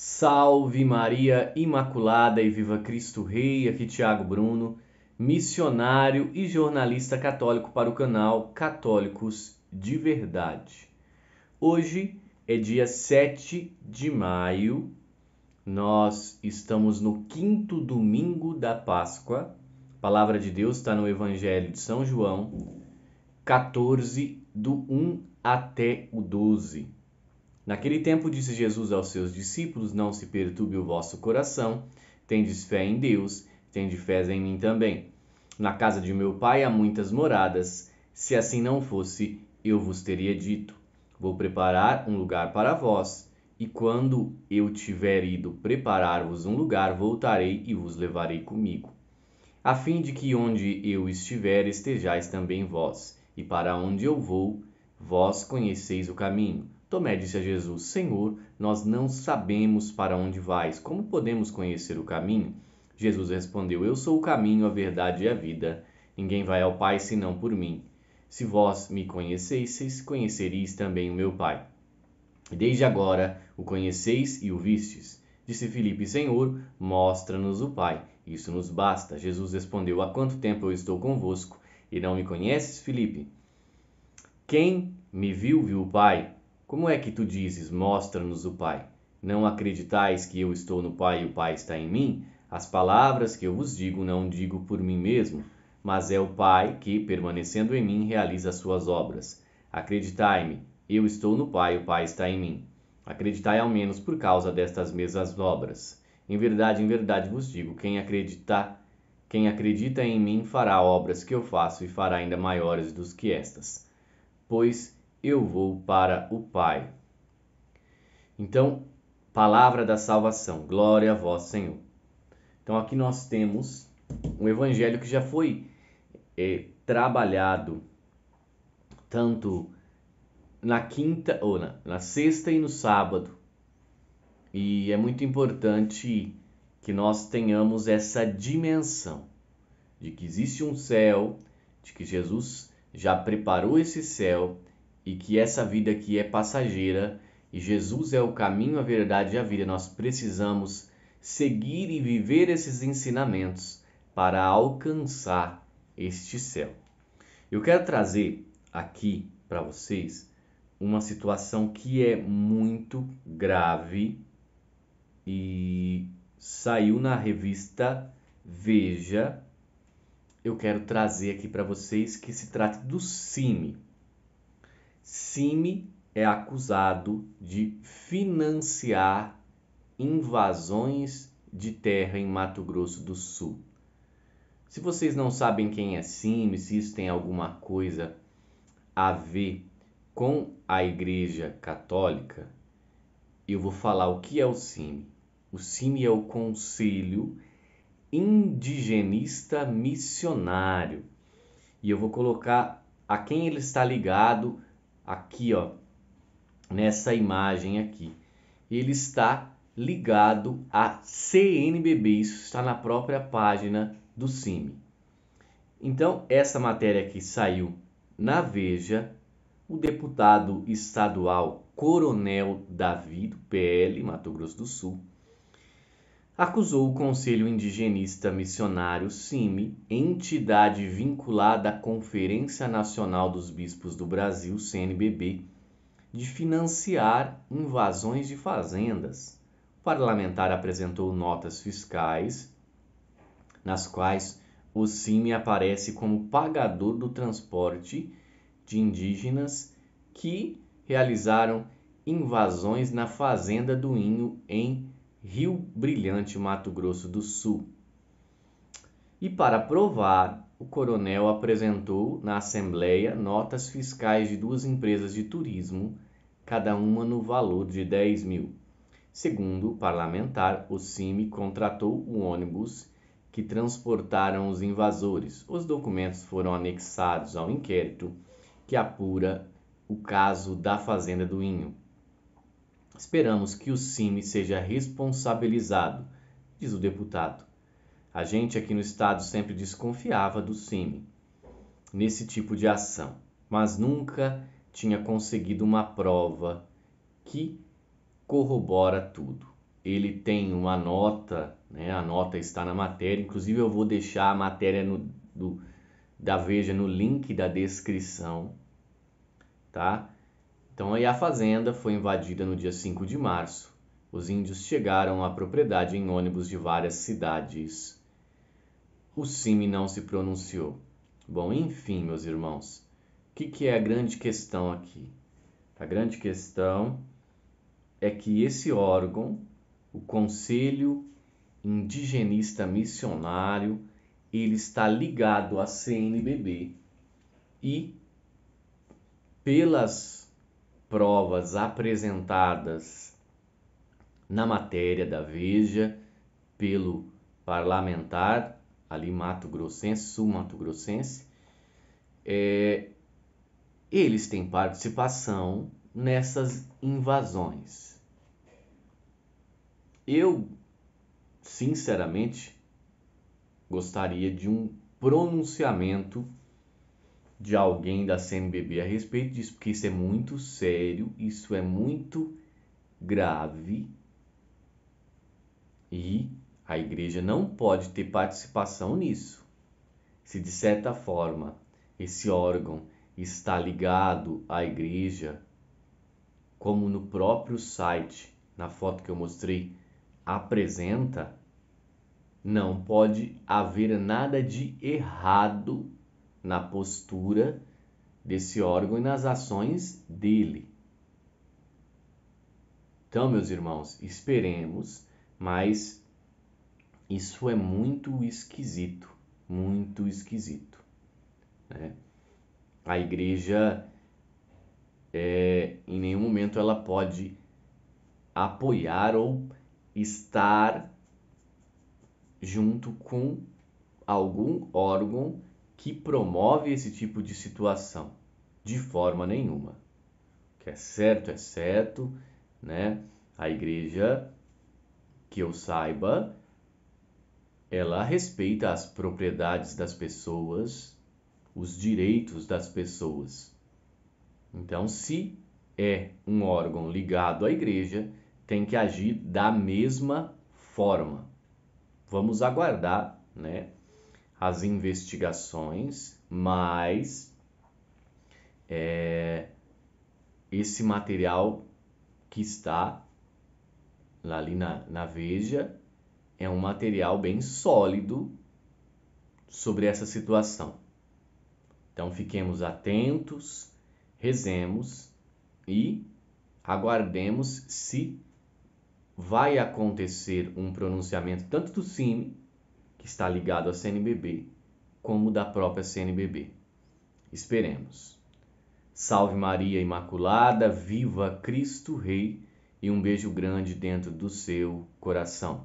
Salve Maria Imaculada e Viva Cristo Rei, aqui Tiago Bruno, missionário e jornalista católico para o canal Católicos de Verdade. Hoje é dia 7 de maio, nós estamos no quinto domingo da Páscoa, a palavra de Deus está no Evangelho de São João, 14, do 1 até o 12. Naquele tempo disse Jesus aos seus discípulos: Não se perturbe o vosso coração. Tendes fé em Deus, tendes fé em mim também. Na casa de meu pai há muitas moradas. Se assim não fosse, eu vos teria dito: Vou preparar um lugar para vós. E quando eu tiver ido preparar-vos um lugar, voltarei e vos levarei comigo, a fim de que onde eu estiver estejais também vós, e para onde eu vou, vós conheceis o caminho. Tomé disse a Jesus: Senhor, nós não sabemos para onde vais. Como podemos conhecer o caminho? Jesus respondeu: Eu sou o caminho, a verdade e a vida. Ninguém vai ao Pai senão por mim. Se vós me conhecesseis, conheceríeis também o meu Pai. desde agora o conheceis e o vistes. Disse Filipe: Senhor, mostra-nos o Pai. Isso nos basta. Jesus respondeu: Há quanto tempo eu estou convosco e não me conheces, Filipe? Quem me viu, viu o Pai. Como é que tu dizes, mostra-nos o Pai? Não acreditais que eu estou no Pai e o Pai está em mim? As palavras que eu vos digo não digo por mim mesmo, mas é o Pai que, permanecendo em mim, realiza as suas obras. Acreditai-me, eu estou no Pai e o Pai está em mim. Acreditai ao menos por causa destas mesmas obras. Em verdade, em verdade vos digo, quem acreditar, quem acredita em mim fará obras que eu faço e fará ainda maiores dos que estas. Pois eu vou para o Pai. Então, palavra da salvação, glória a vós, Senhor. Então, aqui nós temos um evangelho que já foi é, trabalhado tanto na quinta ou na, na sexta e no sábado. E é muito importante que nós tenhamos essa dimensão de que existe um céu, de que Jesus já preparou esse céu e que essa vida aqui é passageira e Jesus é o caminho, a verdade e a vida. Nós precisamos seguir e viver esses ensinamentos para alcançar este céu. Eu quero trazer aqui para vocês uma situação que é muito grave e saiu na revista Veja. Eu quero trazer aqui para vocês que se trata do CIMI. Cime é acusado de financiar invasões de terra em Mato Grosso do Sul. Se vocês não sabem quem é Cime, se isso tem alguma coisa a ver com a Igreja Católica, eu vou falar o que é o CIMI. O CIMI é o Conselho Indigenista Missionário. E eu vou colocar a quem ele está ligado aqui, ó, nessa imagem aqui. Ele está ligado a CNBB, isso está na própria página do CIMI. Então, essa matéria que saiu na Veja, o deputado estadual Coronel Davi do PL, Mato Grosso do Sul, acusou o Conselho Indigenista Missionário CIMI, entidade vinculada à Conferência Nacional dos Bispos do Brasil, CNBB, de financiar invasões de fazendas. O parlamentar apresentou notas fiscais nas quais o CIMI aparece como pagador do transporte de indígenas que realizaram invasões na fazenda do Inho em Rio Brilhante, Mato Grosso do Sul. E para provar, o coronel apresentou na Assembleia notas fiscais de duas empresas de turismo, cada uma no valor de 10 mil. Segundo o parlamentar, o CIMI contratou o ônibus que transportaram os invasores. Os documentos foram anexados ao inquérito que apura o caso da Fazenda do Inho. Esperamos que o CIMI seja responsabilizado, diz o deputado. A gente aqui no estado sempre desconfiava do CIMI nesse tipo de ação, mas nunca tinha conseguido uma prova que corrobora tudo. Ele tem uma nota, né? a nota está na matéria, inclusive eu vou deixar a matéria no, do, da Veja no link da descrição, tá? Então aí a fazenda foi invadida no dia 5 de março. Os índios chegaram à propriedade em ônibus de várias cidades. O Cime não se pronunciou. Bom, enfim, meus irmãos, o que, que é a grande questão aqui? A grande questão é que esse órgão, o Conselho Indigenista Missionário, ele está ligado à CNBB e pelas provas apresentadas na matéria da Veja pelo parlamentar ali Mato Grossense, Sul Mato Grossense, é, eles têm participação nessas invasões. Eu, sinceramente, gostaria de um pronunciamento de alguém da CNBB a respeito disso, porque isso é muito sério, isso é muito grave e a igreja não pode ter participação nisso. Se de certa forma esse órgão está ligado à igreja, como no próprio site, na foto que eu mostrei, apresenta, não pode haver nada de errado na postura desse órgão e nas ações dele. Então, meus irmãos, esperemos, mas isso é muito esquisito, muito esquisito. Né? A igreja, é, em nenhum momento, ela pode apoiar ou estar junto com algum órgão que promove esse tipo de situação. De forma nenhuma. O que é certo é certo, né? A igreja, que eu saiba, ela respeita as propriedades das pessoas, os direitos das pessoas. Então, se é um órgão ligado à igreja, tem que agir da mesma forma. Vamos aguardar, né, as investigações, mas é, esse material que está ali na, na Veja é um material bem sólido sobre essa situação. Então fiquemos atentos, rezemos e aguardemos se vai acontecer um pronunciamento tanto do CIMI que está ligado à CNBB, como da própria CNBB. Esperemos. Salve Maria Imaculada, viva Cristo Rei e um beijo grande dentro do seu coração.